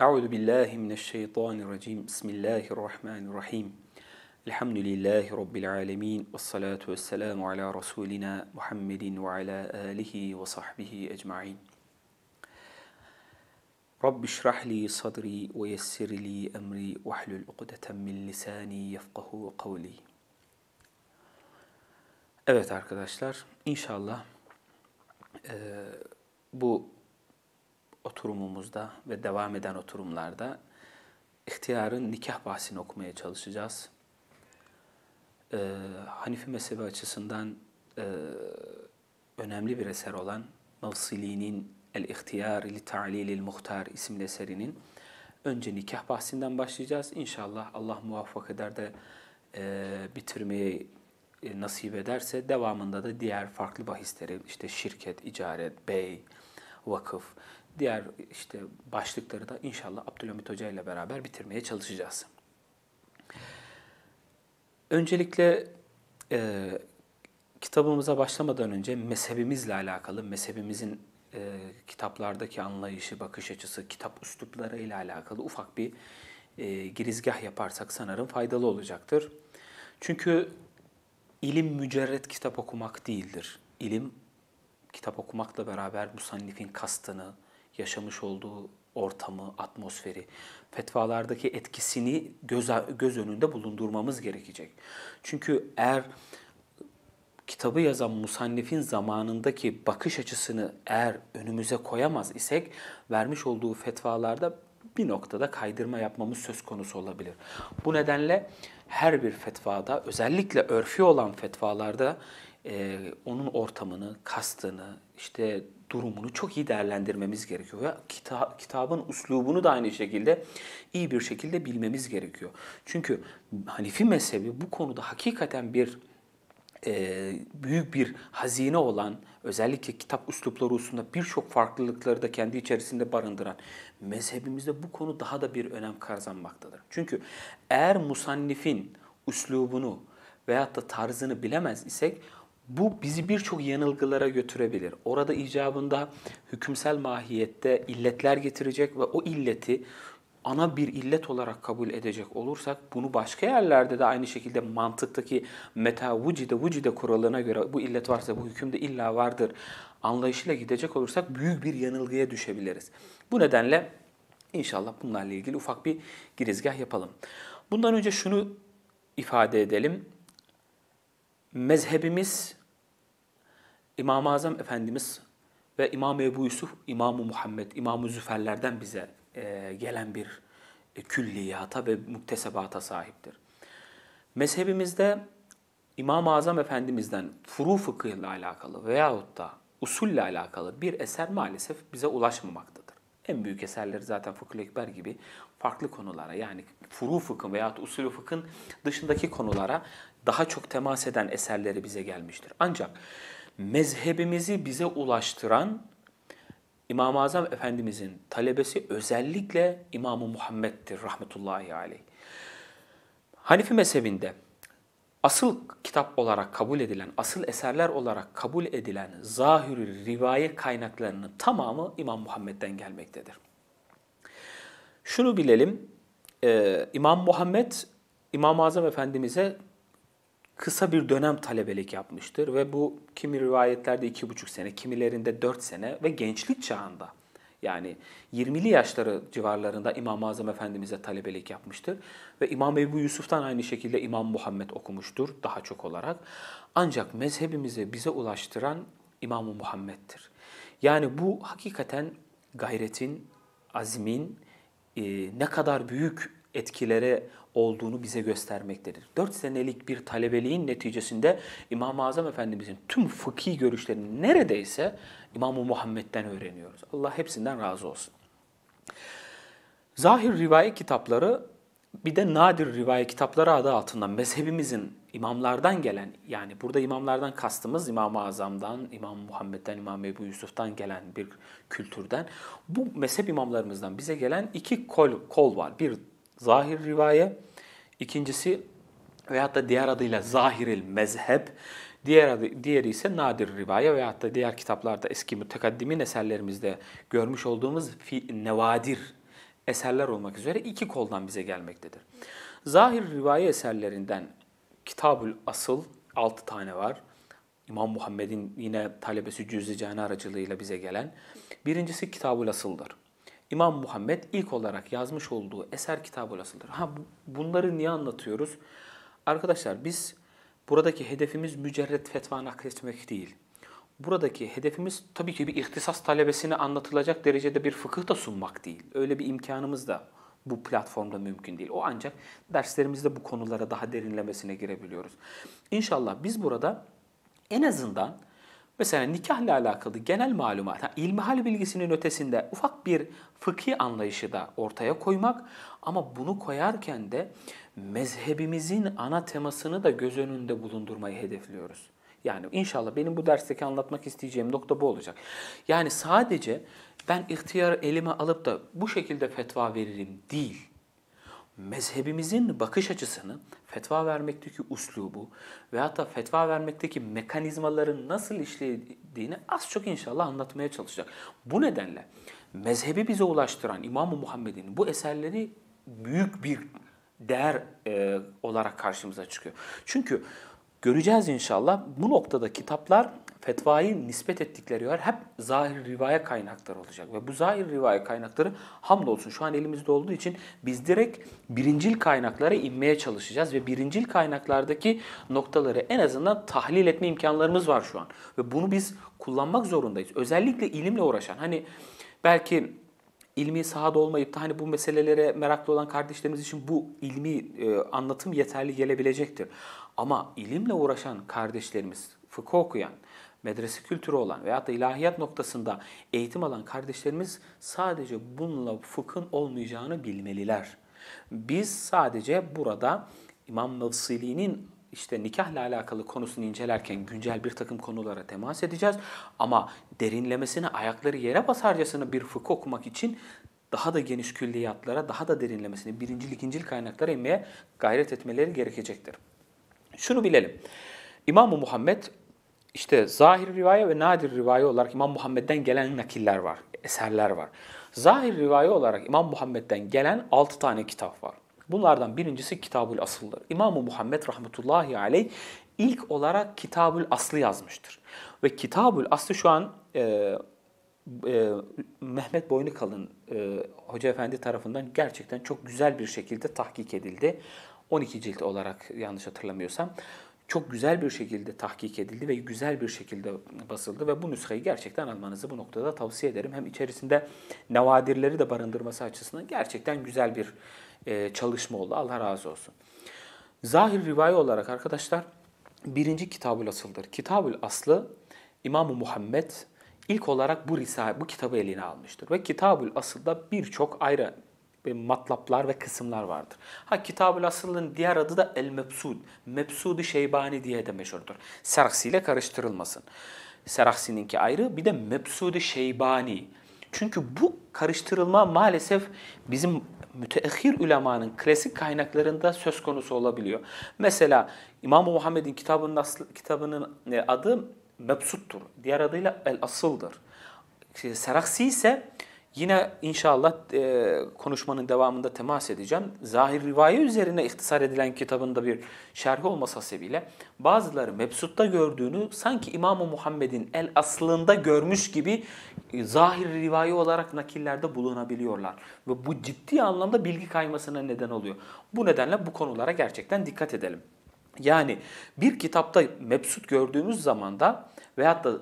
أعوذ بالله من الشيطان الرجيم بسم الله الرحمن الرحيم الحمد لله رب العالمين والصلاة والسلام على رسولنا محمد وعلى آله وصحبه أجمعين رب اشرح لي صدري ويسر لي أمري واحلل عقدة من لساني يفقه قولي Evet arkadaşlar inşallah e, bu oturumumuzda ve devam eden oturumlarda ihtiyarın nikah bahsini okumaya çalışacağız. Ee, Hanifi mezhebi açısından e, önemli bir eser olan Mavsili'nin El-İhtiyar li Ta'lilil Muhtar isimli eserinin önce nikah bahsinden başlayacağız. İnşallah Allah muvaffak eder de e, bitirmeyi e, nasip ederse devamında da diğer farklı bahisleri işte şirket, icaret, bey, vakıf diğer işte başlıkları da inşallah Abdülhamit Hoca ile beraber bitirmeye çalışacağız. Öncelikle e, kitabımıza başlamadan önce mezhebimizle alakalı, mezhebimizin e, kitaplardaki anlayışı, bakış açısı, kitap üslupları ile alakalı ufak bir e, girizgah yaparsak sanırım faydalı olacaktır. Çünkü ilim mücerret kitap okumak değildir. İlim kitap okumakla beraber bu musannifin kastını, yaşamış olduğu ortamı, atmosferi, fetvalardaki etkisini göz, göz önünde bulundurmamız gerekecek. Çünkü eğer kitabı yazan musannifin zamanındaki bakış açısını eğer önümüze koyamaz isek vermiş olduğu fetvalarda bir noktada kaydırma yapmamız söz konusu olabilir. Bu nedenle her bir fetvada özellikle örfi olan fetvalarda e, onun ortamını, kastını, işte durumunu çok iyi değerlendirmemiz gerekiyor. Ve kita kitabın uslubunu da aynı şekilde iyi bir şekilde bilmemiz gerekiyor. Çünkü Hanifi mezhebi bu konuda hakikaten bir e, büyük bir hazine olan özellikle kitap uslupları hususunda birçok farklılıkları da kendi içerisinde barındıran mezhebimizde bu konu daha da bir önem kazanmaktadır. Çünkü eğer musannifin üslubunu veyahut da tarzını bilemez isek bu bizi birçok yanılgılara götürebilir. Orada icabında hükümsel mahiyette illetler getirecek ve o illeti ana bir illet olarak kabul edecek olursak bunu başka yerlerde de aynı şekilde mantıktaki meta vucide vucide kuralına göre bu illet varsa bu hükümde illa vardır anlayışıyla gidecek olursak büyük bir yanılgıya düşebiliriz. Bu nedenle inşallah bunlarla ilgili ufak bir girizgah yapalım. Bundan önce şunu ifade edelim. Mezhebimiz İmam-ı Azam Efendimiz ve İmam Ebu Yusuf, İmam-ı Muhammed, İmam-ı Züferlerden bize e, gelen bir e, külliyata ve muktesebata sahiptir. Mezhebimizde İmam-ı Azam Efendimiz'den furu fıkıhıyla alakalı veyahut da usulle alakalı bir eser maalesef bize ulaşmamaktadır. En büyük eserleri zaten fıkıh Ekber gibi farklı konulara yani furu fıkhın veyahut usulü fıkhın dışındaki konulara daha çok temas eden eserleri bize gelmiştir. Ancak mezhebimizi bize ulaştıran İmam-ı Azam Efendimizin talebesi özellikle İmam-ı Muhammed'dir rahmetullahi aleyh. Hanifi mezhebinde asıl kitap olarak kabul edilen, asıl eserler olarak kabul edilen zahiri rivayet kaynaklarının tamamı İmam Muhammed'den gelmektedir. Şunu bilelim, İmam Muhammed İmam-ı Azam Efendimiz'e kısa bir dönem talebelik yapmıştır ve bu kimi rivayetlerde iki buçuk sene, kimilerinde dört sene ve gençlik çağında yani 20'li yaşları civarlarında İmam-ı Azam Efendimiz'e talebelik yapmıştır. Ve İmam Ebu Yusuf'tan aynı şekilde İmam Muhammed okumuştur daha çok olarak. Ancak mezhebimize bize ulaştıran İmam-ı Muhammed'dir. Yani bu hakikaten gayretin, azmin e, ne kadar büyük etkilere olduğunu bize göstermektedir. 4 senelik bir talebeliğin neticesinde İmam-ı Azam Efendimizin tüm fıkhi görüşlerini neredeyse İmam-ı Muhammed'den öğreniyoruz. Allah hepsinden razı olsun. Zahir rivayet kitapları bir de nadir rivayet kitapları adı altında mezhebimizin imamlardan gelen yani burada imamlardan kastımız İmam-ı Azam'dan, İmam Muhammed'den, İmam Ebu Yusuf'tan gelen bir kültürden bu mezhep imamlarımızdan bize gelen iki kol, kol var. Bir zahir rivayet İkincisi veyahut da diğer adıyla zahiril mezhep, diğer adı, diğeri ise nadir rivaye veyahut da diğer kitaplarda eski mütekaddimin eserlerimizde görmüş olduğumuz fi, nevadir eserler olmak üzere iki koldan bize gelmektedir. Zahir rivaye eserlerinden Kitabül Asıl 6 tane var. İmam Muhammed'in yine talebesi Cüzdi Cani aracılığıyla bize gelen. Birincisi Kitabül Asıl'dır. İmam Muhammed ilk olarak yazmış olduğu eser kitabı olasıdır. Ha bunları niye anlatıyoruz? Arkadaşlar biz buradaki hedefimiz mücerret fetva nakletmek değil. Buradaki hedefimiz tabii ki bir ihtisas talebesine anlatılacak derecede bir fıkıh da sunmak değil. Öyle bir imkanımız da bu platformda mümkün değil. O ancak derslerimizde bu konulara daha derinlemesine girebiliyoruz. İnşallah biz burada en azından Mesela nikahla alakalı genel malumat, yani ilmihal bilgisinin ötesinde ufak bir fıkhi anlayışı da ortaya koymak ama bunu koyarken de mezhebimizin ana temasını da göz önünde bulundurmayı hedefliyoruz. Yani inşallah benim bu dersteki anlatmak isteyeceğim nokta bu olacak. Yani sadece ben ihtiyar elime alıp da bu şekilde fetva veririm değil mezhebimizin bakış açısını, fetva vermekteki uslubu ve da fetva vermekteki mekanizmaların nasıl işlediğini az çok inşallah anlatmaya çalışacak. Bu nedenle mezhebi bize ulaştıran İmam-ı Muhammed'in bu eserleri büyük bir değer e, olarak karşımıza çıkıyor. Çünkü göreceğiz inşallah bu noktada kitaplar fetvayı nispet ettikleri yer hep zahir rivayet kaynakları olacak. Ve bu zahir rivayet kaynakları hamdolsun şu an elimizde olduğu için biz direkt birincil kaynaklara inmeye çalışacağız. Ve birincil kaynaklardaki noktaları en azından tahlil etme imkanlarımız var şu an. Ve bunu biz kullanmak zorundayız. Özellikle ilimle uğraşan hani belki ilmi sahada olmayıp da hani bu meselelere meraklı olan kardeşlerimiz için bu ilmi e, anlatım yeterli gelebilecektir. Ama ilimle uğraşan kardeşlerimiz, fıkıh okuyan, medrese kültürü olan veyahut da ilahiyat noktasında eğitim alan kardeşlerimiz sadece bununla fıkhın olmayacağını bilmeliler. Biz sadece burada İmam Mevsili'nin işte nikahla alakalı konusunu incelerken güncel bir takım konulara temas edeceğiz. Ama derinlemesine ayakları yere basarcasına bir fıkıh okumak için daha da geniş külliyatlara, daha da derinlemesine birincil, ikincil kaynaklara inmeye gayret etmeleri gerekecektir. Şunu bilelim. İmam-ı Muhammed işte zahir rivayet ve nadir rivayet olarak İmam Muhammed'den gelen nakiller var, eserler var. Zahir rivayet olarak İmam Muhammed'den gelen 6 tane kitap var. Bunlardan birincisi Kitabül Asıl'dır. İmam Muhammed rahmetullahi aleyh ilk olarak Kitabül Aslı yazmıştır. Ve Kitabül Aslı şu an e, e, Mehmet Boynukalın e, Hoca Efendi tarafından gerçekten çok güzel bir şekilde tahkik edildi. 12 cilt olarak yanlış hatırlamıyorsam çok güzel bir şekilde tahkik edildi ve güzel bir şekilde basıldı ve bu nüshayı gerçekten almanızı bu noktada tavsiye ederim. Hem içerisinde nevadirleri de barındırması açısından gerçekten güzel bir e, çalışma oldu. Allah razı olsun. Zahir rivayi olarak arkadaşlar birinci Kitabül Asıl'dır. Kitabül Aslı İmam-ı Muhammed ilk olarak bu risale, bu kitabı eline almıştır. Ve Kitabül Asıl'da birçok ayrı bir matlaplar ve kısımlar vardır. Ha Kitab-ül Asıl'ın diğer adı da El Mepsud, Mebsud-i Şeybani diye de meşhurdur. Serhsi ile karıştırılmasın. Serhsininki ayrı bir de Mebsud-i Şeybani. Çünkü bu karıştırılma maalesef bizim müteahhir ulemanın klasik kaynaklarında söz konusu olabiliyor. Mesela İmam Muhammed'in kitabının, aslı, e, kitabının adı Mebsut'tur. Diğer adıyla El Asıl'dır. Şey, Serahsi ise Yine inşallah e, konuşmanın devamında temas edeceğim. Zahir rivayet üzerine ihtisar edilen kitabında bir şerhi olmasa hasebiyle bazıları Mebsut'ta gördüğünü sanki İmam-ı Muhammed'in el aslında görmüş gibi e, zahir rivayet olarak nakillerde bulunabiliyorlar. Ve bu ciddi anlamda bilgi kaymasına neden oluyor. Bu nedenle bu konulara gerçekten dikkat edelim. Yani bir kitapta mebsut gördüğümüz zaman da veyahut da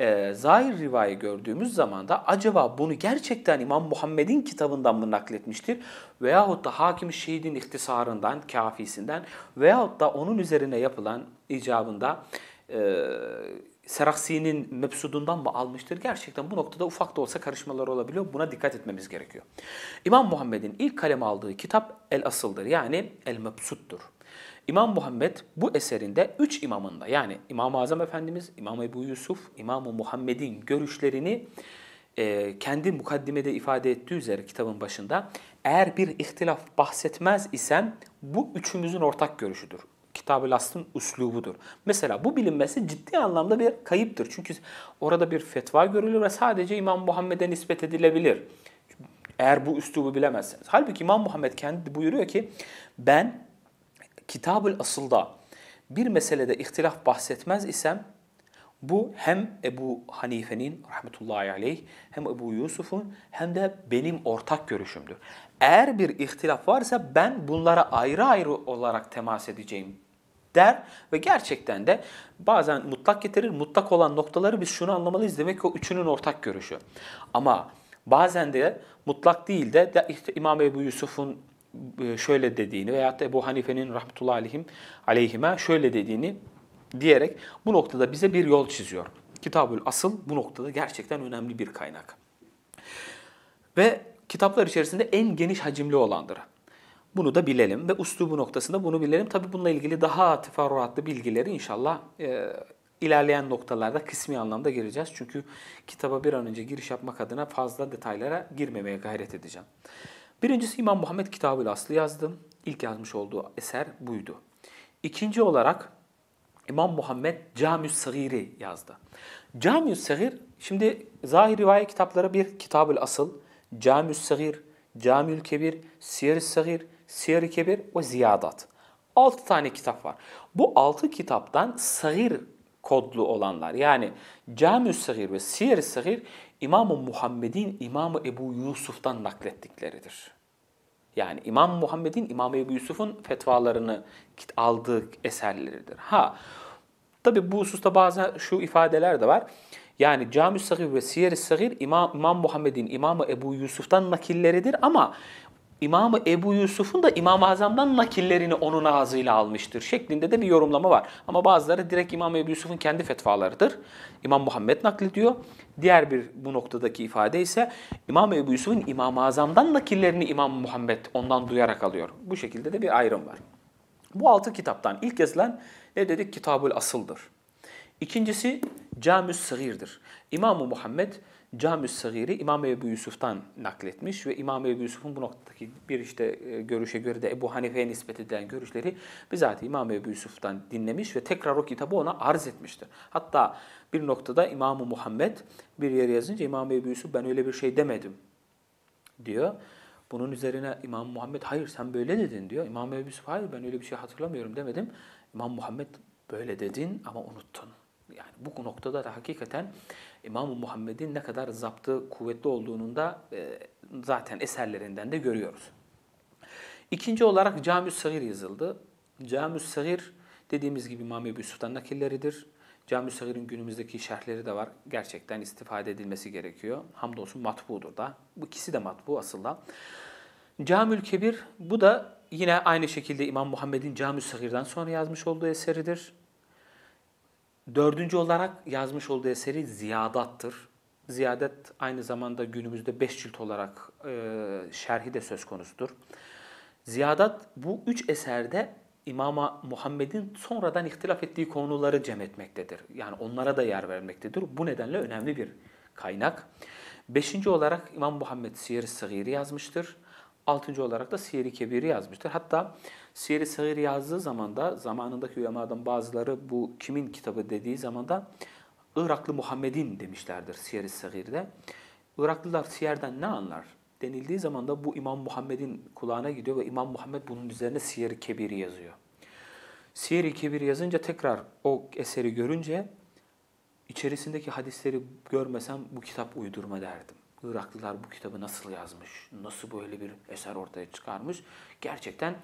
e, zahir rivayı gördüğümüz zaman da acaba bunu gerçekten İmam Muhammed'in kitabından mı nakletmiştir? Veyahut da hakim şehidin ihtisarından, kafisinden veyahut da onun üzerine yapılan icabında e, Seraksi'nin mepsudundan mı almıştır? Gerçekten bu noktada ufak da olsa karışmalar olabiliyor. Buna dikkat etmemiz gerekiyor. İmam Muhammed'in ilk kaleme aldığı kitap El Asıl'dır. Yani El Mepsud'dur. İmam Muhammed bu eserinde üç imamında yani İmam-ı Azam Efendimiz, İmam Ebu Yusuf, İmam-ı Muhammed'in görüşlerini e, kendi mukaddimede ifade ettiği üzere kitabın başında eğer bir ihtilaf bahsetmez isem bu üçümüzün ortak görüşüdür. Kitab-ı Last'ın üslubudur. Mesela bu bilinmesi ciddi anlamda bir kayıptır. Çünkü orada bir fetva görülür ve sadece İmam Muhammed'e nispet edilebilir. Eğer bu üslubu bilemezseniz. Halbuki İmam Muhammed kendi buyuruyor ki ben Kitab-ül Asıl'da bir meselede ihtilaf bahsetmez isem bu hem Ebu Hanife'nin rahmetullahi aleyh hem Ebu Yusuf'un hem de benim ortak görüşümdür. Eğer bir ihtilaf varsa ben bunlara ayrı ayrı olarak temas edeceğim der ve gerçekten de bazen mutlak getirir. Mutlak olan noktaları biz şunu anlamalıyız. Demek ki o üçünün ortak görüşü. Ama bazen de mutlak değil de, de işte İmam Ebu Yusuf'un e, şöyle dediğini veyahut da Ebu Hanife'nin rahmetullahi aleyhim, aleyhime şöyle dediğini diyerek bu noktada bize bir yol çiziyor. Kitabül Asıl bu noktada gerçekten önemli bir kaynak. Ve kitaplar içerisinde en geniş hacimli olandır. Bunu da bilelim ve uslubu noktasında bunu bilelim. Tabi bununla ilgili daha teferruatlı bilgileri inşallah e, ilerleyen noktalarda kısmi anlamda gireceğiz. Çünkü kitaba bir an önce giriş yapmak adına fazla detaylara girmemeye gayret edeceğim. Birincisi İmam Muhammed Kitabı Aslı yazdım. İlk yazmış olduğu eser buydu. İkinci olarak İmam Muhammed Cami-ü Sagir'i yazdı. Cami-ü Sagir, şimdi zahir rivayet kitapları bir Kitabül Asıl, Cami-ü Sagir, Camiül Kebir, Siyer-i Sagir, siyer Kebir ve Ziyadat. Altı tane kitap var. Bu altı kitaptan Sagir kodlu olanlar yani Cami-ü Sagir ve Siyer-i Sagir İmam-ı Muhammed'in İmam-ı Ebu Yusuf'tan naklettikleridir. Yani İmam Muhammed'in İmam Ebu Yusuf'un fetvalarını aldığı eserleridir. Ha tabi bu hususta bazen şu ifadeler de var. Yani Cami-i Sagir ve Siyer-i Sagir İmam, İmam Muhammed'in İmamı Ebu Yusuf'tan nakilleridir ama İmamı Ebu Yusuf'un da İmam-ı Azam'dan nakillerini onun ağzıyla almıştır şeklinde de bir yorumlama var. Ama bazıları direkt İmam Ebu Yusuf'un kendi fetvalarıdır. İmam Muhammed naklediyor. Diğer bir bu noktadaki ifade ise İmam Ebu Yusuf'un İmam-ı Azam'dan nakillerini İmam Muhammed ondan duyarak alıyor. Bu şekilde de bir ayrım var. Bu altı kitaptan ilk yazılan ne dedik? Kitabul Asıl'dır. İkincisi Camüs Sığir'dir. İmam-ı Muhammed Cami-i Sagir'i İmam Ebu Yusuf'tan nakletmiş ve İmam Ebu Yusuf'un bu noktadaki bir işte e, görüşe göre de Ebu Hanife'ye nispet edilen görüşleri bizzat İmam Ebu Yusuf'tan dinlemiş ve tekrar o kitabı ona arz etmiştir. Hatta bir noktada imam Muhammed bir yere yazınca İmam Ebu Yusuf ben öyle bir şey demedim diyor. Bunun üzerine İmam Muhammed hayır sen böyle dedin diyor. İmam Ebu Yusuf hayır ben öyle bir şey hatırlamıyorum demedim. İmam Muhammed böyle dedin ama unuttun bu noktada da hakikaten İmam Muhammed'in ne kadar zaptı kuvvetli olduğunun da e, zaten eserlerinden de görüyoruz. İkinci olarak cami Sagir yazıldı. cami Sagir dediğimiz gibi İmam Ebu Yusuf'tan nakilleridir. cami Sagir'in günümüzdeki şerhleri de var. Gerçekten istifade edilmesi gerekiyor. Hamdolsun matbudur da. Bu ikisi de matbu aslında. Camül Kebir bu da yine aynı şekilde İmam Muhammed'in cami Sagir'den sonra yazmış olduğu eseridir. Dördüncü olarak yazmış olduğu eseri Ziyadat'tır. Ziyadet aynı zamanda günümüzde beş cilt olarak e, şerhi de söz konusudur. Ziyadat bu üç eserde İmam Muhammed'in sonradan ihtilaf ettiği konuları cem etmektedir. Yani onlara da yer vermektedir. Bu nedenle önemli bir kaynak. Beşinci olarak İmam Muhammed Siyer-i Sagir'i yazmıştır. Altıncı olarak da Siyer-i Kebir'i yazmıştır. Hatta Siyeri i yazdığı zaman da zamanındaki ulemadan bazıları bu kimin kitabı dediği zaman da Iraklı Muhammed'in demişlerdir Siyeri i Iraklılar Siyer'den ne anlar denildiği zaman da bu İmam Muhammed'in kulağına gidiyor ve İmam Muhammed bunun üzerine siyeri Kebir'i yazıyor. Siyeri i Kebir yazınca tekrar o eseri görünce içerisindeki hadisleri görmesem bu kitap uydurma derdim. Iraklılar bu kitabı nasıl yazmış, nasıl böyle bir eser ortaya çıkarmış gerçekten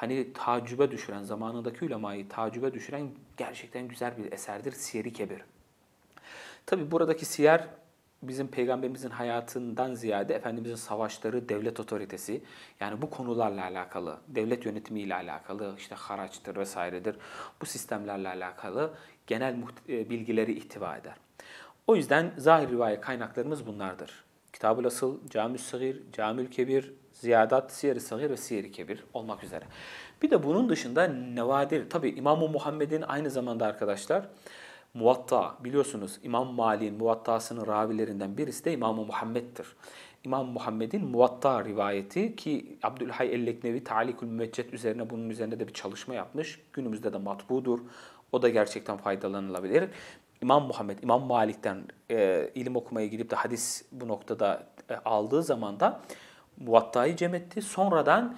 hani tacübe düşüren, zamanındaki ulemayı tacübe düşüren gerçekten güzel bir eserdir Siyer-i Kebir. Tabi buradaki siyer bizim peygamberimizin hayatından ziyade Efendimizin savaşları devlet otoritesi yani bu konularla alakalı, devlet yönetimiyle alakalı, işte haraçtır vesairedir bu sistemlerle alakalı genel e, bilgileri ihtiva eder. O yüzden zahir rivayet kaynaklarımız bunlardır. Kitab-ı Asıl, Camül ül Camül Kebir, Ziyadat siyeri i Sahir ve siyeri i Kebir olmak üzere. Bir de bunun dışında nevadir. Tabi İmam-ı Muhammed'in aynı zamanda arkadaşlar Muvatta biliyorsunuz İmam Mali'nin muvattasının ravilerinden birisi de İmam-ı Muhammed'dir. İmam Muhammed'in Muvatta rivayeti ki Abdülhay Elleknevi Talikül Müveccet üzerine bunun üzerine de bir çalışma yapmış. Günümüzde de matbudur. O da gerçekten faydalanılabilir. İmam Muhammed, İmam Malik'ten e, ilim okumaya gidip de hadis bu noktada e, aldığı zaman da Muvatta'yı cem etti. Sonradan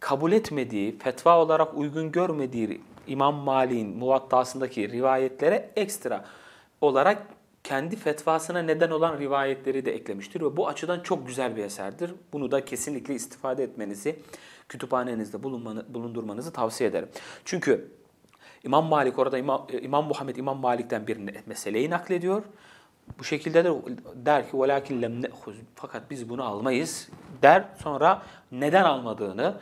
kabul etmediği, fetva olarak uygun görmediği İmam Malik'in muvattasındaki rivayetlere ekstra olarak kendi fetvasına neden olan rivayetleri de eklemiştir ve bu açıdan çok güzel bir eserdir. Bunu da kesinlikle istifade etmenizi, kütüphanenizde bulundurmanızı tavsiye ederim. Çünkü İmam Malik orada İmam, İmam Muhammed İmam Malik'ten bir meseleyi naklediyor bu şekilde de der ki وَلَاكِنْ لَمْ نَأْخُزْ Fakat biz bunu almayız der. Sonra neden almadığını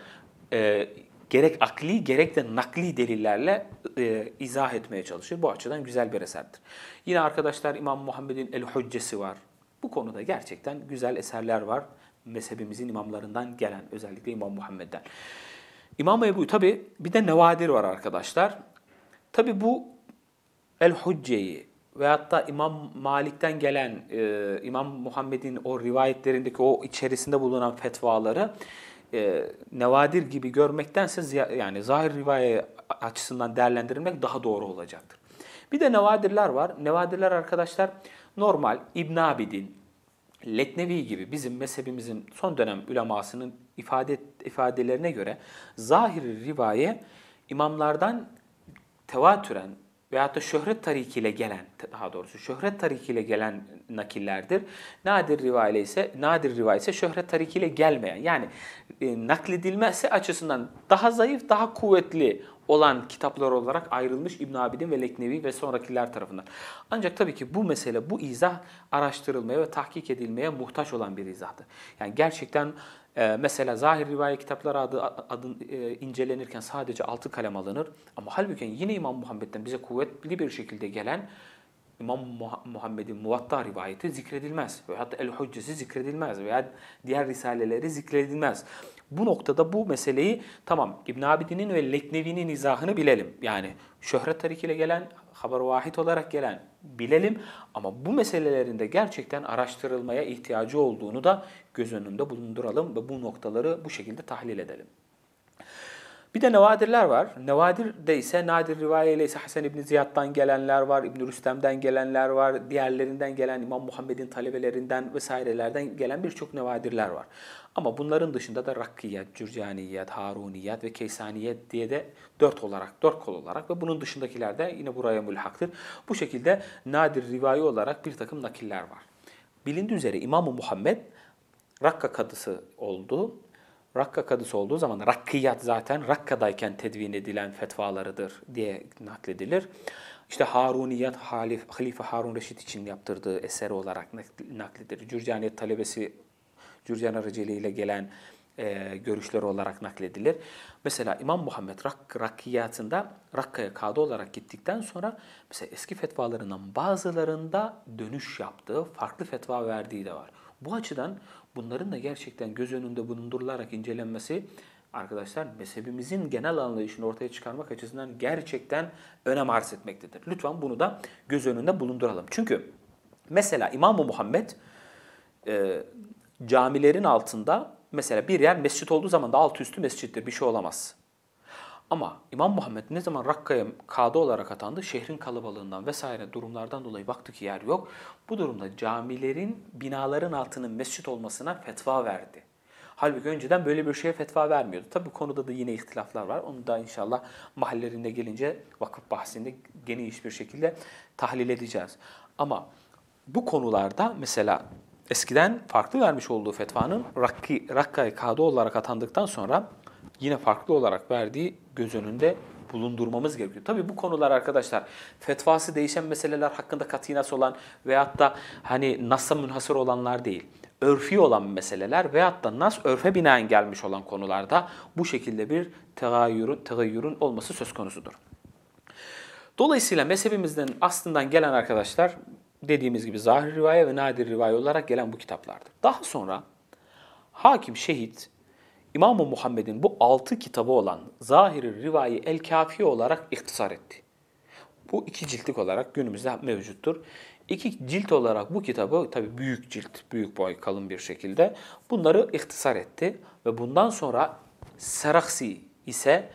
e, gerek akli gerek de nakli delillerle e, izah etmeye çalışır. Bu açıdan güzel bir eserdir. Yine arkadaşlar İmam Muhammed'in El-Hüccesi var. Bu konuda gerçekten güzel eserler var. Mezhebimizin imamlarından gelen özellikle İmam Muhammed'den. İmam Ebu tabi bir de nevadir var arkadaşlar. Tabi bu El-Hücce'yi veyahut da İmam Malik'ten gelen e, İmam Muhammed'in o rivayetlerindeki o içerisinde bulunan fetvaları e, nevadir gibi görmektense yani zahir rivayet açısından değerlendirilmek daha doğru olacaktır. Bir de nevadirler var. Nevadirler arkadaşlar normal İbn Abidin, Letnevi gibi bizim mezhebimizin son dönem ülemasının ifade ifadelerine göre zahir rivaye imamlardan tevatüren veyahut da şöhret tarikiyle gelen, daha doğrusu şöhret tarikiyle gelen nakillerdir. Nadir rivayet ise, nadir rivayet ise şöhret tarikiyle gelmeyen. Yani e, nakledilmesi açısından daha zayıf, daha kuvvetli olan kitaplar olarak ayrılmış İbn Abidin ve Leknevi ve sonrakiler tarafından. Ancak tabii ki bu mesele, bu izah araştırılmaya ve tahkik edilmeye muhtaç olan bir izahdır. Yani gerçekten ee, mesela zahir rivayet kitapları adı, adı e, incelenirken sadece altı kalem alınır. Ama halbuki yine İmam Muhammed'den bize kuvvetli bir şekilde gelen İmam Muhammed'in muvatta rivayeti zikredilmez. Ve hatta El-Huccesi zikredilmez veya diğer risaleleri zikredilmez. Bu noktada bu meseleyi tamam İbn Abidin'in ve Leknevi'nin izahını bilelim. Yani şöhret tarikiyle gelen, haber vahid olarak gelen bilelim. Ama bu meselelerinde gerçekten araştırılmaya ihtiyacı olduğunu da göz önünde bulunduralım ve bu noktaları bu şekilde tahlil edelim. Bir de nevadirler var. Nevadirde ise nadir rivayeyle ise Hasan İbni Ziyad'dan gelenler var, İbn Rüstem'den gelenler var, diğerlerinden gelen İmam Muhammed'in talebelerinden vesairelerden gelen birçok nevadirler var. Ama bunların dışında da Rakkiyat, Cürcaniyat, Haruniyat ve Keysaniyet diye de dört olarak, dört kol olarak ve bunun dışındakiler de yine buraya mülhaktır. Bu şekilde nadir rivayi olarak bir takım nakiller var. Bilindiği üzere İmam Muhammed Rakka kadısı oldu. Rakka kadısı olduğu zaman rakkiyat zaten Rakka'dayken tedvin edilen fetvalarıdır diye nakledilir. İşte Haruniyat Halif, Halife Harun Reşit için yaptırdığı eseri olarak nakledilir. Cürcaniyet talebesi Cürcan aracılığıyla gelen e, görüşleri olarak nakledilir. Mesela İmam Muhammed Rak, Rakkiyatında Rakka'ya kadı olarak gittikten sonra mesela eski fetvalarından bazılarında dönüş yaptığı, farklı fetva verdiği de var. Bu açıdan Bunların da gerçekten göz önünde bulundurularak incelenmesi arkadaşlar mezhebimizin genel anlayışını ortaya çıkarmak açısından gerçekten önem arz etmektedir. Lütfen bunu da göz önünde bulunduralım. Çünkü mesela İmam-ı Muhammed e, camilerin altında mesela bir yer mescit olduğu zaman da alt üstü mescittir bir şey olamaz. Ama İmam Muhammed ne zaman Rakka'ya kadı olarak atandı, şehrin kalabalığından vesaire durumlardan dolayı baktı ki yer yok. Bu durumda camilerin, binaların altının mescit olmasına fetva verdi. Halbuki önceden böyle bir şeye fetva vermiyordu. Tabi konuda da yine ihtilaflar var. Onu da inşallah mahallerinde gelince vakıf bahsinde geniş bir şekilde tahlil edeceğiz. Ama bu konularda mesela eskiden farklı vermiş olduğu fetvanın Rakka'ya kadı olarak atandıktan sonra yine farklı olarak verdiği göz önünde bulundurmamız gerekiyor. Tabii bu konular arkadaşlar fetvası değişen meseleler hakkında katinas olan veyahut da hani nas'a münhasır olanlar değil. Örfi olan meseleler veyahut da nas örfe binaen gelmiş olan konularda bu şekilde bir tegayyürün, tegayyürün olması söz konusudur. Dolayısıyla mezhebimizden aslından gelen arkadaşlar dediğimiz gibi zahir rivayet ve nadir rivayet olarak gelen bu kitaplardır. Daha sonra hakim şehit İmam-ı Muhammed'in bu altı kitabı olan Zahiri Rivayi El Kafi olarak ihtisar etti. Bu iki ciltlik olarak günümüzde mevcuttur. İki cilt olarak bu kitabı tabi büyük cilt, büyük boy, kalın bir şekilde bunları ihtisar etti ve bundan sonra Seraksi ise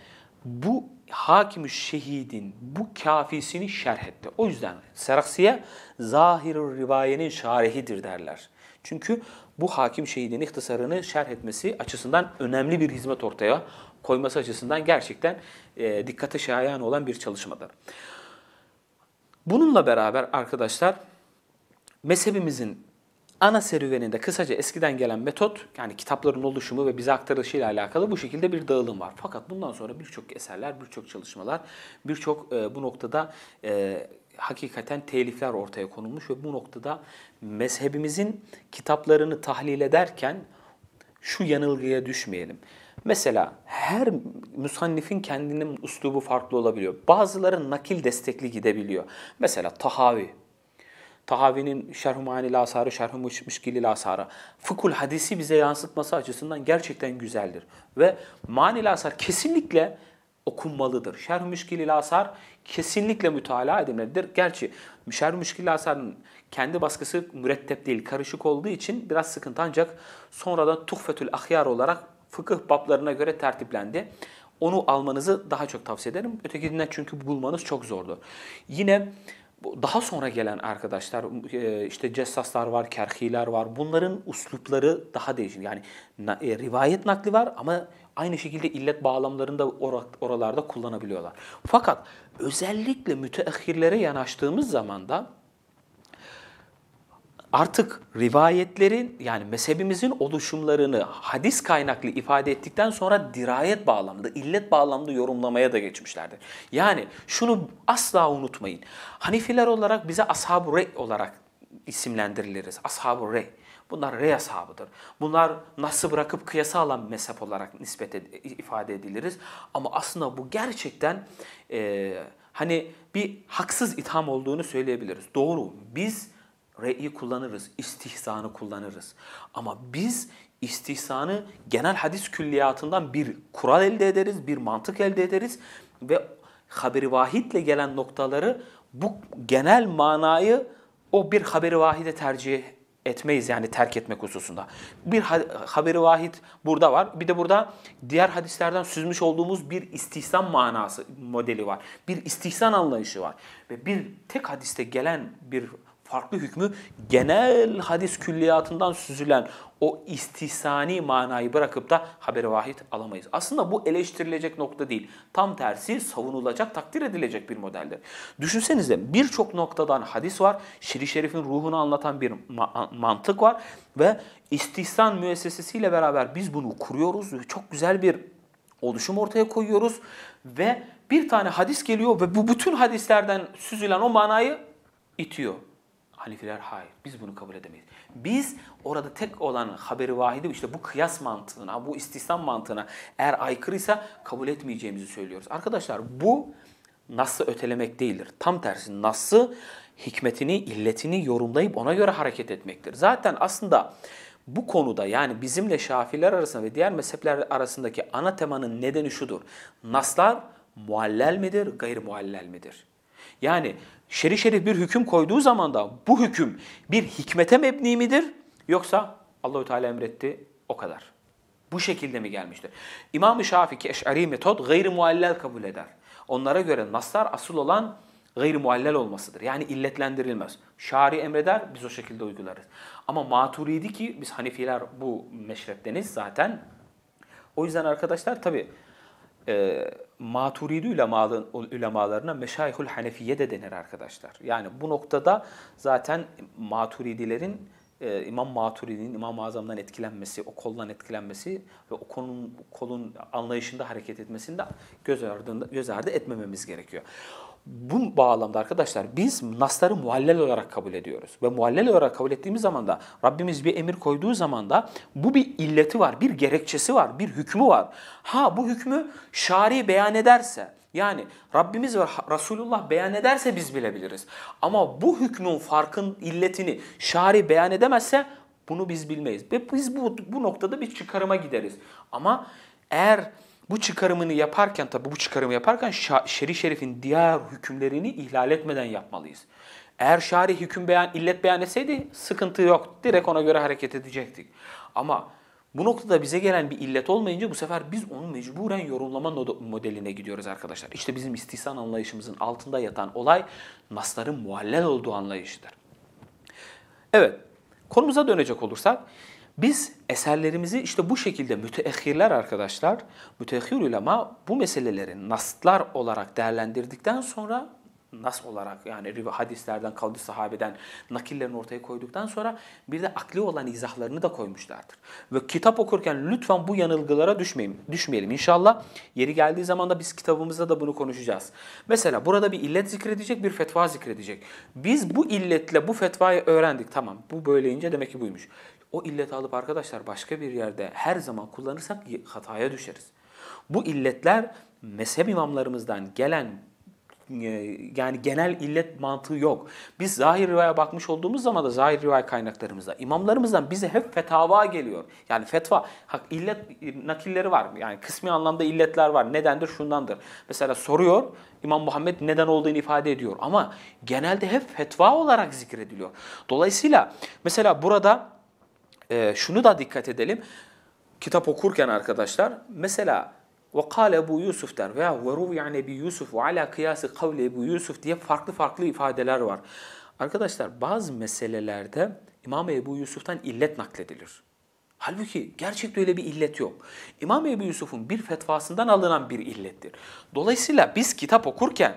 bu hakim Şehid'in bu kafisini şerh etti. O yüzden Seraksi'ye zahir rivayenin şarihidir derler. Çünkü bu hakim şehidin ihtisarını şerh etmesi açısından önemli bir hizmet ortaya koyması açısından gerçekten e, dikkate şayan olan bir çalışmadır. Bununla beraber arkadaşlar mezhebimizin ana serüveninde kısaca eskiden gelen metot yani kitapların oluşumu ve bize aktarışıyla alakalı bu şekilde bir dağılım var. Fakat bundan sonra birçok eserler, birçok çalışmalar, birçok e, bu noktada e, hakikaten telifler ortaya konulmuş ve bu noktada mezhebimizin kitaplarını tahlil ederken şu yanılgıya düşmeyelim. Mesela her müsannifin kendinin üslubu farklı olabiliyor. Bazıları nakil destekli gidebiliyor. Mesela Tahavi. Tahavi'nin Şerhumani Lasarı, Şerhü Müşkili Lasarı. Fıkul hadisi bize yansıtması açısından gerçekten güzeldir. Ve Mani Lasar kesinlikle okunmalıdır. Şerh-i Müşkil-i Asar kesinlikle mütalaa edilmelidir. Gerçi Şerh-i Müşkil-i Asar'ın kendi baskısı mürettep değil, karışık olduğu için biraz sıkıntı ancak sonradan Tuhfetül Ahyar olarak fıkıh bablarına göre tertiplendi. Onu almanızı daha çok tavsiye ederim. Ötekinden çünkü bulmanız çok zordu. Yine daha sonra gelen arkadaşlar e, işte cessaslar var, kerhiler var. Bunların uslupları daha değişik. Yani e, rivayet nakli var ama Aynı şekilde illet bağlamlarını da oralarda kullanabiliyorlar. Fakat özellikle müteahhirlere yanaştığımız zaman da artık rivayetlerin yani mezhebimizin oluşumlarını hadis kaynaklı ifade ettikten sonra dirayet bağlamında, illet bağlamında yorumlamaya da geçmişlerdir. Yani şunu asla unutmayın. Hanifiler olarak bize ashab-ı re olarak isimlendiriliriz. Ashab-ı re. Bunlar rey ashabıdır. Bunlar nasıl bırakıp kıyasa alan mezhep olarak nispet ed ifade ediliriz. Ama aslında bu gerçekten e, hani bir haksız itham olduğunu söyleyebiliriz. Doğru biz reyi kullanırız, istihsanı kullanırız. Ama biz istihsanı genel hadis külliyatından bir kural elde ederiz, bir mantık elde ederiz ve haberi vahidle gelen noktaları bu genel manayı o bir haberi vahide tercih etmeyiz yani terk etmek hususunda. Bir haberi vahid burada var. Bir de burada diğer hadislerden süzmüş olduğumuz bir istihsan manası modeli var. Bir istihsan anlayışı var. Ve bir tek hadiste gelen bir farklı hükmü genel hadis külliyatından süzülen o istisani manayı bırakıp da haberi vahit alamayız. Aslında bu eleştirilecek nokta değil. Tam tersi savunulacak, takdir edilecek bir modeldir. Düşünsenize birçok noktadan hadis var. Şiri Şerif'in ruhunu anlatan bir ma mantık var. Ve istihsan müessesesiyle beraber biz bunu kuruyoruz. ve Çok güzel bir oluşum ortaya koyuyoruz. Ve bir tane hadis geliyor ve bu bütün hadislerden süzülen o manayı itiyor. Hanifiler hayır. Biz bunu kabul edemeyiz. Biz orada tek olan haberi vahidi işte bu kıyas mantığına, bu istislam mantığına eğer aykırıysa kabul etmeyeceğimizi söylüyoruz. Arkadaşlar bu nasıl ötelemek değildir. Tam tersi nasıl hikmetini, illetini yorumlayıp ona göre hareket etmektir. Zaten aslında bu konuda yani bizimle Şafiler arasında ve diğer mezhepler arasındaki ana temanın nedeni şudur. Naslar muallel midir, gayri muallel midir? Yani şer'i şerif bir hüküm koyduğu zaman da bu hüküm bir hikmete mebni midir yoksa Allahü Teala emretti o kadar. Bu şekilde mi gelmiştir? İmam-ı Şafiki Eş'ari metot gayr-ı muallel kabul eder. Onlara göre naslar asıl olan gayri muallel olmasıdır. Yani illetlendirilmez. Şari emreder, biz o şekilde uygularız. Ama maturidi ki biz Hanifiler bu meşrepteniz zaten. O yüzden arkadaşlar tabii. e, Maturidi ulemalı, ulemalarına Meşayihul Hanefiye de denir arkadaşlar. Yani bu noktada zaten Maturidilerin e, İmam Maturidi'nin İmam-ı Azam'dan etkilenmesi, o koldan etkilenmesi ve o konun, kolun anlayışında hareket etmesini de göz, ardında, göz ardı etmememiz gerekiyor bu bağlamda arkadaşlar biz nasları muallel olarak kabul ediyoruz. Ve muallel olarak kabul ettiğimiz zaman da Rabbimiz bir emir koyduğu zaman da bu bir illeti var, bir gerekçesi var, bir hükmü var. Ha bu hükmü şari beyan ederse, yani Rabbimiz ve Resulullah beyan ederse biz bilebiliriz. Ama bu hükmün farkın illetini şari beyan edemezse bunu biz bilmeyiz. Ve biz bu, bu noktada bir çıkarıma gideriz. Ama eğer bu çıkarımını yaparken tabi bu çıkarımı yaparken şer'i şerifin diğer hükümlerini ihlal etmeden yapmalıyız. Eğer şari hüküm beyan, illet beyan etseydi sıkıntı yok. Direkt ona göre hareket edecektik. Ama bu noktada bize gelen bir illet olmayınca bu sefer biz onu mecburen yorumlama modeline gidiyoruz arkadaşlar. İşte bizim istihsan anlayışımızın altında yatan olay nasların muhallel olduğu anlayışıdır. Evet, konumuza dönecek olursak biz eserlerimizi işte bu şekilde müteahhirler arkadaşlar, müteahhir ulema bu meseleleri naslar olarak değerlendirdikten sonra nas olarak yani hadislerden, kaldı sahabeden nakillerini ortaya koyduktan sonra bir de akli olan izahlarını da koymuşlardır. Ve kitap okurken lütfen bu yanılgılara düşmeyin, düşmeyelim. inşallah yeri geldiği zaman da biz kitabımızda da bunu konuşacağız. Mesela burada bir illet zikredecek, bir fetva zikredecek. Biz bu illetle bu fetvayı öğrendik. Tamam bu böyleyince demek ki buymuş o illeti alıp arkadaşlar başka bir yerde her zaman kullanırsak hataya düşeriz. Bu illetler mezhep imamlarımızdan gelen e, yani genel illet mantığı yok. Biz zahir rivaya bakmış olduğumuz zaman da zahir rivay kaynaklarımızda, imamlarımızdan bize hep fetava geliyor. Yani fetva, hak, illet e, nakilleri var. Yani kısmi anlamda illetler var. Nedendir? Şundandır. Mesela soruyor, İmam Muhammed neden olduğunu ifade ediyor. Ama genelde hep fetva olarak zikrediliyor. Dolayısıyla mesela burada e, şunu da dikkat edelim. Kitap okurken arkadaşlar mesela وَقَالَ اَبُوْ يُوسُفْ der veya وَرُوْيَعْنَ yani اَبِي يُوسُفْ وَعَلَى kıyası قَوْلِ اَبُوْ Yusuf diye farklı farklı ifadeler var. Arkadaşlar bazı meselelerde İmam Ebu Yusuf'tan illet nakledilir. Halbuki gerçekte öyle bir illet yok. İmam Ebu Yusuf'un bir fetvasından alınan bir illettir. Dolayısıyla biz kitap okurken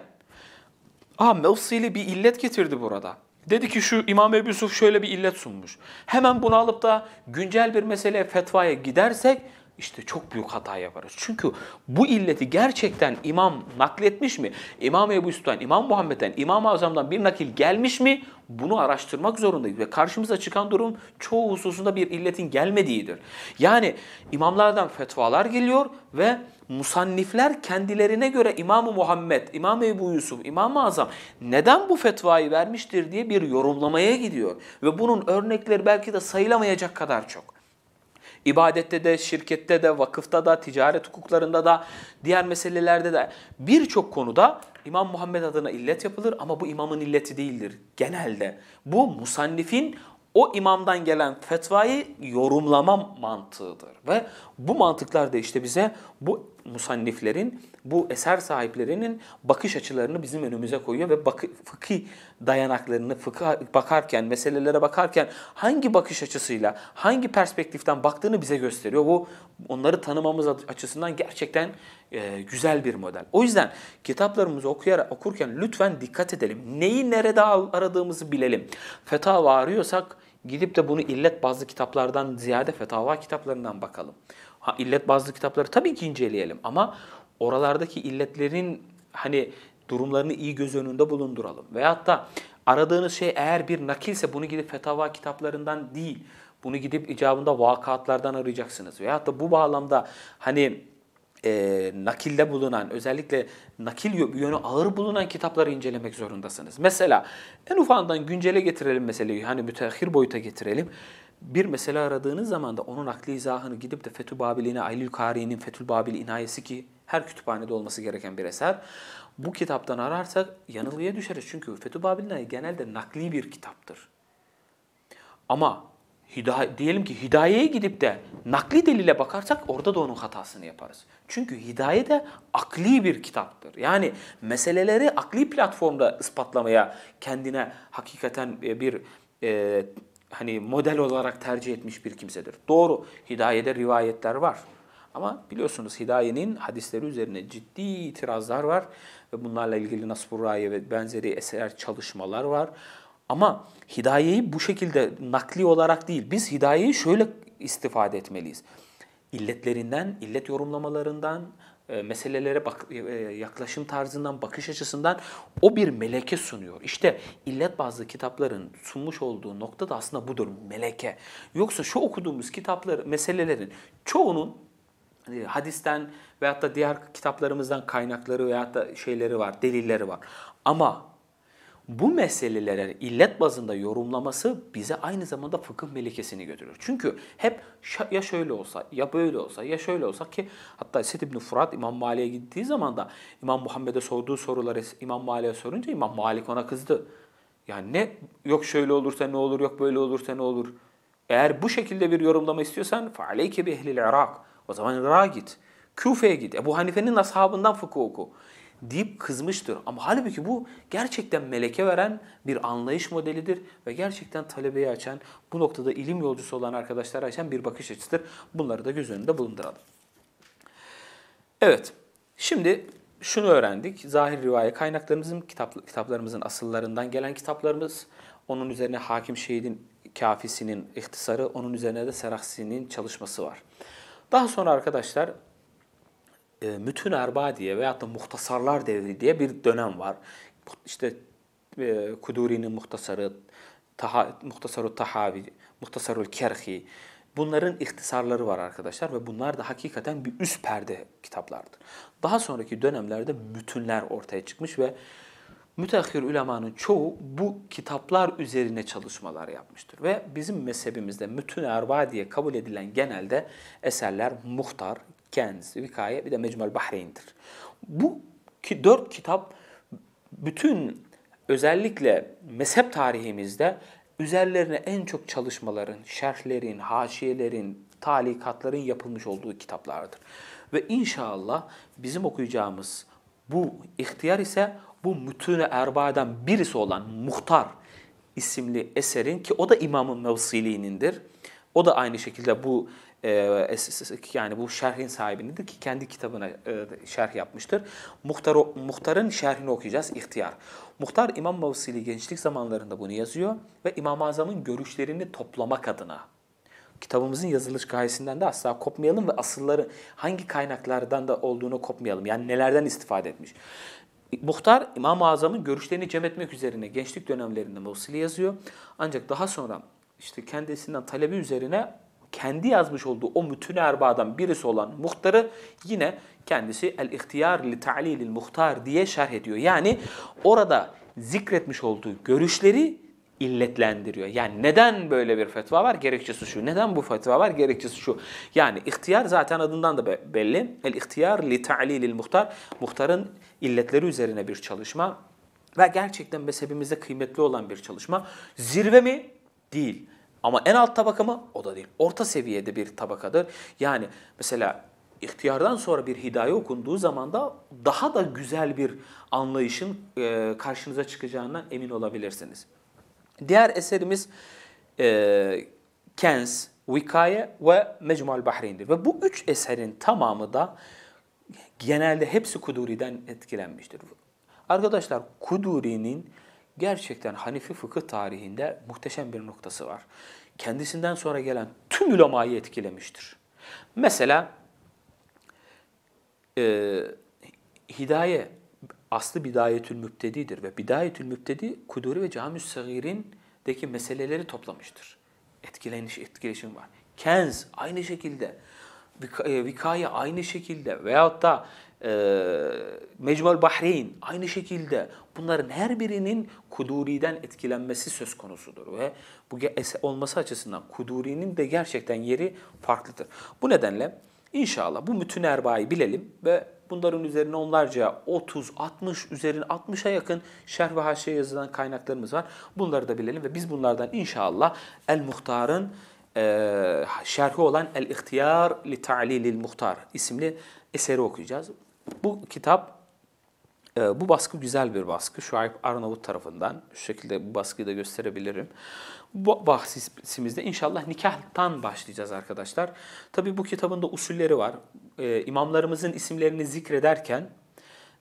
Aa ah, mevsili bir illet getirdi burada. Dedi ki şu İmam Ebu Yusuf şöyle bir illet sunmuş. Hemen bunu alıp da güncel bir meseleye fetvaya gidersek işte çok büyük hata yaparız. Çünkü bu illeti gerçekten imam nakletmiş mi? İmam Ebu Yusuf'tan, İmam Muhammed'den, İmam-ı Azam'dan bir nakil gelmiş mi? Bunu araştırmak zorundayız. Ve karşımıza çıkan durum çoğu hususunda bir illetin gelmediğidir. Yani imamlardan fetvalar geliyor ve musannifler kendilerine göre İmam-ı Muhammed, İmam Ebu Yusuf, İmam-ı Azam neden bu fetvayı vermiştir diye bir yorumlamaya gidiyor. Ve bunun örnekleri belki de sayılamayacak kadar çok. İbadette de, şirkette de, vakıfta da, ticaret hukuklarında da, diğer meselelerde de birçok konuda İmam Muhammed adına illet yapılır ama bu imamın illeti değildir genelde. Bu musannifin o imamdan gelen fetvayı yorumlama mantığıdır. Ve bu mantıklar da işte bize bu musanniflerin, bu eser sahiplerinin bakış açılarını bizim önümüze koyuyor ve bakı, fıkıh dayanaklarını fıkıh bakarken, meselelere bakarken hangi bakış açısıyla, hangi perspektiften baktığını bize gösteriyor. Bu onları tanımamız açısından gerçekten e, güzel bir model. O yüzden kitaplarımızı okuyarak, okurken lütfen dikkat edelim. Neyi nerede aradığımızı bilelim. Fetava arıyorsak gidip de bunu illet bazı kitaplardan ziyade fetava kitaplarından bakalım. Ha, illet bazı kitapları tabii ki inceleyelim ama oralardaki illetlerin hani durumlarını iyi göz önünde bulunduralım. Veyahut da aradığınız şey eğer bir nakilse bunu gidip fetava kitaplarından değil, bunu gidip icabında vakatlardan arayacaksınız. Veyahut da bu bağlamda hani e, nakilde bulunan, özellikle nakil yönü ağır bulunan kitapları incelemek zorundasınız. Mesela en ufandan güncele getirelim meseleyi, hani müteahhir boyuta getirelim. Bir mesele aradığınız zaman da onun akli izahını gidip de Fethül Babil'ine, Aylül Kari'nin Fethül Babil inayesi ki her kütüphanede olması gereken bir eser. Bu kitaptan ararsak yanılgıya düşeriz. Çünkü Fethül Babil'in genelde nakli bir kitaptır. Ama diyelim ki hidayeye gidip de nakli delile bakarsak orada da onun hatasını yaparız. Çünkü hidaye de akli bir kitaptır. Yani meseleleri akli platformda ispatlamaya kendine hakikaten e, bir e, hani model olarak tercih etmiş bir kimsedir. Doğru hidayede rivayetler var. Ama biliyorsunuz hidayenin hadisleri üzerine ciddi itirazlar var ve bunlarla ilgili Nasbur Raye ve benzeri eser çalışmalar var. Ama hidayeyi bu şekilde nakli olarak değil, biz hidayeyi şöyle istifade etmeliyiz. İlletlerinden, illet yorumlamalarından, e, meselelere bak, e, e, yaklaşım tarzından, bakış açısından o bir meleke sunuyor. İşte illet bazı kitapların sunmuş olduğu nokta da aslında budur, meleke. Yoksa şu okuduğumuz kitapları, meselelerin çoğunun hadisten veyahut da diğer kitaplarımızdan kaynakları veyahut da şeyleri var, delilleri var. Ama bu meselelere illet bazında yorumlaması bize aynı zamanda fıkıh melekesini götürür. Çünkü hep ya şöyle olsa, ya böyle olsa, ya şöyle olsa ki hatta Esed İbni Fırat İmam Malik'e gittiği zaman da İmam Muhammed'e sorduğu soruları İmam Malik'e sorunca İmam Malik ona kızdı. Yani ne yok şöyle olursa ne olur, yok böyle olursa ne olur. Eğer bu şekilde bir yorumlama istiyorsan فَعَلَيْكَ بِهْلِ الْعِرَاقِ O zaman Irak'a git. Küfe'ye git. Ebu Hanife'nin ashabından fıkıh oku deyip kızmıştır. Ama halbuki bu gerçekten meleke veren bir anlayış modelidir ve gerçekten talebeyi açan, bu noktada ilim yolcusu olan arkadaşlar açan bir bakış açısıdır. Bunları da göz önünde bulunduralım. Evet, şimdi şunu öğrendik. Zahir rivayet kaynaklarımızın, kitap, kitaplarımızın asıllarından gelen kitaplarımız. Onun üzerine Hakim Şehid'in kafisinin ihtisarı, onun üzerine de Seraksi'nin çalışması var. Daha sonra arkadaşlar e, Mütün Erba diye veyahut da Muhtasarlar Devri diye bir dönem var. İşte e, Kuduri'nin Muhtasarı, taha, Muhtasarı Tahavi, Muhtasarı Kerhi. Bunların ihtisarları var arkadaşlar ve bunlar da hakikaten bir üst perde kitaplardır. Daha sonraki dönemlerde Mütünler ortaya çıkmış ve müteahhir ulemanın çoğu bu kitaplar üzerine çalışmalar yapmıştır. Ve bizim mezhebimizde mütün erba diye kabul edilen genelde eserler muhtar, kendisi bir Vikaye bir de Mecmel Bahreyn'dir. Bu ki dört kitap bütün özellikle mezhep tarihimizde üzerlerine en çok çalışmaların, şerhlerin, haşiyelerin, talikatların yapılmış olduğu kitaplardır. Ve inşallah bizim okuyacağımız bu ihtiyar ise bu mütüne erbadan birisi olan Muhtar isimli eserin ki o da İmam-ı Mevsili'nindir. O da aynı şekilde bu ee, yani bu şerhin sahibidir ki kendi kitabına e, şerh yapmıştır. Muhtar, muhtarın şerhini okuyacağız, ihtiyar. Muhtar İmam Mavsili gençlik zamanlarında bunu yazıyor ve İmam-ı Azam'ın görüşlerini toplamak adına kitabımızın yazılış gayesinden de asla kopmayalım ve asılları hangi kaynaklardan da olduğunu kopmayalım. Yani nelerden istifade etmiş. Muhtar İmam-ı Azam'ın görüşlerini cem etmek üzerine gençlik dönemlerinde Mevsili yazıyor. Ancak daha sonra işte kendisinden talebi üzerine kendi yazmış olduğu o mütün erbadan birisi olan muhtarı yine kendisi el-ihtiyar li ta'lilil muhtar diye şerh ediyor. Yani orada zikretmiş olduğu görüşleri illetlendiriyor. Yani neden böyle bir fetva var? Gerekçesi şu. Neden bu fetva var? Gerekçesi şu. Yani ihtiyar zaten adından da belli. El ihtiyar li ta'lilil muhtar. Muhtarın illetleri üzerine bir çalışma ve gerçekten mezhebimizde kıymetli olan bir çalışma. Zirve mi? Değil. Ama en alt tabaka mı? O da değil. Orta seviyede bir tabakadır. Yani mesela ihtiyardan sonra bir hidaye okunduğu zaman da daha da güzel bir anlayışın karşınıza çıkacağından emin olabilirsiniz. Diğer eserimiz e, Kens, Vikaye ve Mecmual Bahreyn'dir. Ve bu üç eserin tamamı da genelde hepsi Kuduri'den etkilenmiştir. Arkadaşlar Kuduri'nin gerçekten Hanifi fıkıh tarihinde muhteşem bir noktası var. Kendisinden sonra gelen tüm ulemayı etkilemiştir. Mesela e, hidaye, aslı bidayetül mübtedidir ve bidayetül mübtedi Kuduri ve Cami-ü Sagir'indeki meseleleri toplamıştır. Etkileniş, etkileşim var. Kenz aynı şekilde, e, vikayı aynı şekilde veyahut da e, ee, Mecmul Bahreyn aynı şekilde bunların her birinin Kuduri'den etkilenmesi söz konusudur ve bu olması açısından Kuduri'nin de gerçekten yeri farklıdır. Bu nedenle inşallah bu bütün erbayı bilelim ve bunların üzerine onlarca 30, 60 üzerine 60'a yakın şerh ve haşiye yazılan kaynaklarımız var. Bunları da bilelim ve biz bunlardan inşallah El Muhtar'ın e, şerhi olan El İhtiyar li Ta'lilil Muhtar isimli eseri okuyacağız. Bu kitap, e, bu baskı güzel bir baskı. Şuayb Arnavut tarafından. Şu şekilde bu baskıyı da gösterebilirim. Bu bahsimizde inşallah nikahtan başlayacağız arkadaşlar. Tabi bu kitabın da usulleri var. E, imamlarımızın isimlerini zikrederken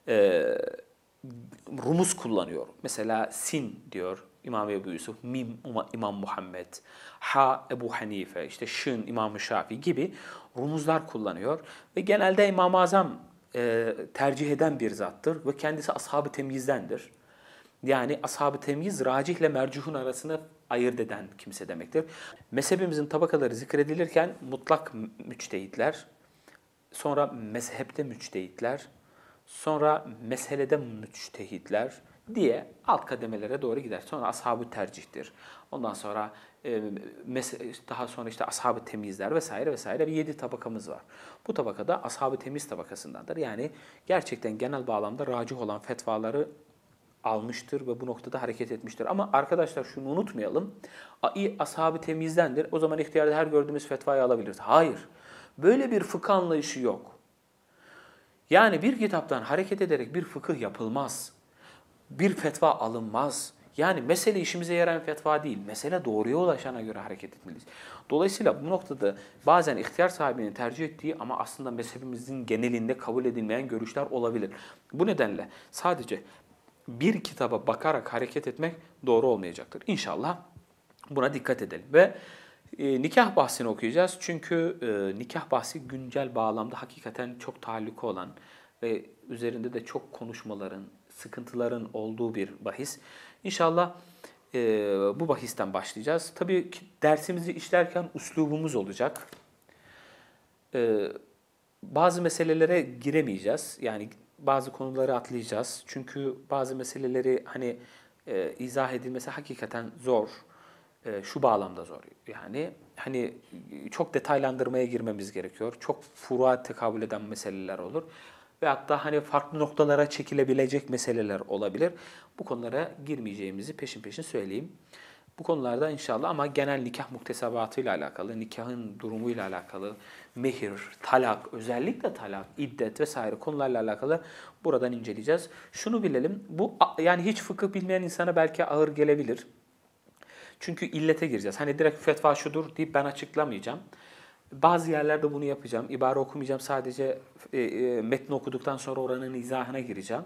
e, rumuz kullanıyor. Mesela sin diyor, İmam Ebu Yusuf, Mim İmam Muhammed, Ha Ebu Hanife, işte Şın İmam Şafi gibi rumuzlar kullanıyor. Ve genelde İmam-ı Azam e, tercih eden bir zattır ve kendisi ashab-ı temyizdendir. Yani ashab-ı temyiz ile mercuhun arasını ayırt eden kimse demektir. Mezhebimizin tabakaları zikredilirken mutlak müçtehitler, sonra mezhepte müçtehitler, sonra meselede müçtehitler diye alt kademelere doğru gider. Sonra ashabı tercihtir. Ondan sonra daha sonra işte ashab-ı temizler vesaire vesaire bir yedi tabakamız var. Bu tabakada ashab-ı temiz tabakasındandır. Yani gerçekten genel bağlamda racih olan fetvaları almıştır ve bu noktada hareket etmiştir. Ama arkadaşlar şunu unutmayalım. Ashab-ı temizdendir. O zaman ihtiyarda her gördüğümüz fetvayı alabiliriz. Hayır. Böyle bir fıkıh anlayışı yok. Yani bir kitaptan hareket ederek bir fıkıh yapılmaz. Bir fetva alınmaz. Yani mesele işimize yarayan fetva değil. Mesele doğruya ulaşana göre hareket etmeliyiz. Dolayısıyla bu noktada bazen ihtiyar sahibinin tercih ettiği ama aslında mezhebimizin genelinde kabul edilmeyen görüşler olabilir. Bu nedenle sadece bir kitaba bakarak hareket etmek doğru olmayacaktır. İnşallah buna dikkat edelim. Ve e, nikah bahsini okuyacağız. Çünkü e, nikah bahsi güncel bağlamda hakikaten çok tahallüka olan ve üzerinde de çok konuşmaların, sıkıntıların olduğu bir bahis. İnşallah e, bu bahisten başlayacağız. Tabii ki dersimizi işlerken uslubumuz olacak. E, bazı meselelere giremeyeceğiz. Yani bazı konuları atlayacağız. Çünkü bazı meseleleri hani e, izah edilmesi hakikaten zor. E, şu bağlamda zor. Yani hani çok detaylandırmaya girmemiz gerekiyor. Çok furuat tekabül eden meseleler olur ve hatta hani farklı noktalara çekilebilecek meseleler olabilir. Bu konulara girmeyeceğimizi peşin peşin söyleyeyim. Bu konularda inşallah ama genel nikah muktesebatıyla alakalı, nikahın durumuyla alakalı, mehir, talak, özellikle talak, iddet vesaire konularla alakalı buradan inceleyeceğiz. Şunu bilelim, bu yani hiç fıkıh bilmeyen insana belki ağır gelebilir. Çünkü illete gireceğiz. Hani direkt fetva şudur deyip ben açıklamayacağım. Bazı yerlerde bunu yapacağım. İbare okumayacağım. Sadece e, e, metni okuduktan sonra oranın izahına gireceğim.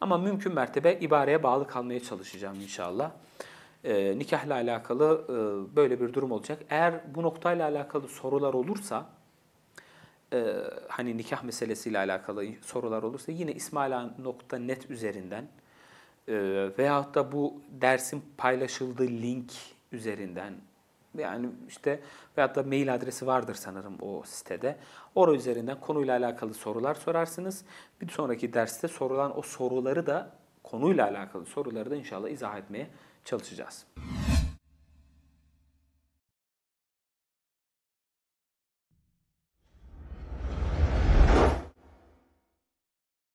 Ama mümkün mertebe ibareye bağlı kalmaya çalışacağım inşallah. E, nikahla alakalı e, böyle bir durum olacak. Eğer bu noktayla alakalı sorular olursa, e, hani nikah meselesiyle alakalı sorular olursa yine ismaila.net üzerinden e, veyahut da bu dersin paylaşıldığı link üzerinden yani işte veyahut da mail adresi vardır sanırım o sitede. Orada üzerinden konuyla alakalı sorular sorarsınız. Bir sonraki derste sorulan o soruları da konuyla alakalı soruları da inşallah izah etmeye çalışacağız.